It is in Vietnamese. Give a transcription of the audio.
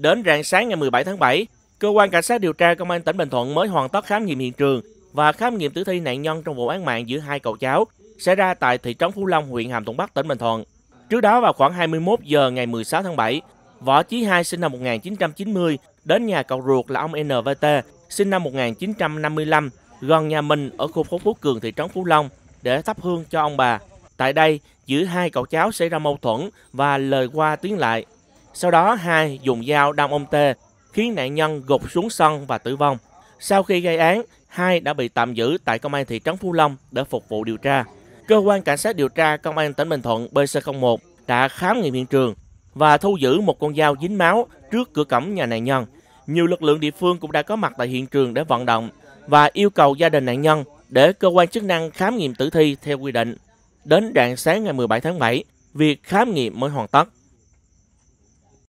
Đến rạng sáng ngày 17 tháng 7, cơ quan cảnh sát điều tra công an tỉnh Bình Thuận mới hoàn tất khám nghiệm hiện trường và khám nghiệm tử thi nạn nhân trong vụ án mạng giữa hai cậu cháu xảy ra tại thị trấn Phú Long, huyện Hàm Thuận Bắc, tỉnh Bình Thuận. Trước đó vào khoảng 21 giờ ngày 16 tháng 7, Võ Chí Hai sinh năm 1990 đến nhà cậu ruột là ông NVT sinh năm 1955 gần nhà mình ở khu phố Phú Cường thị trấn Phú Long để thắp hương cho ông bà. Tại đây, giữa hai cậu cháu xảy ra mâu thuẫn và lời qua tiếng lại sau đó hai dùng dao đâm ông T khiến nạn nhân gục xuống sân và tử vong. Sau khi gây án, hai đã bị tạm giữ tại công an thị trấn Phú Long để phục vụ điều tra. Cơ quan cảnh sát điều tra công an tỉnh Bình Thuận BC01 đã khám nghiệm hiện trường và thu giữ một con dao dính máu trước cửa cổng nhà nạn nhân. Nhiều lực lượng địa phương cũng đã có mặt tại hiện trường để vận động và yêu cầu gia đình nạn nhân để cơ quan chức năng khám nghiệm tử thi theo quy định. Đến rạng sáng ngày 17 tháng 7, việc khám nghiệm mới hoàn tất.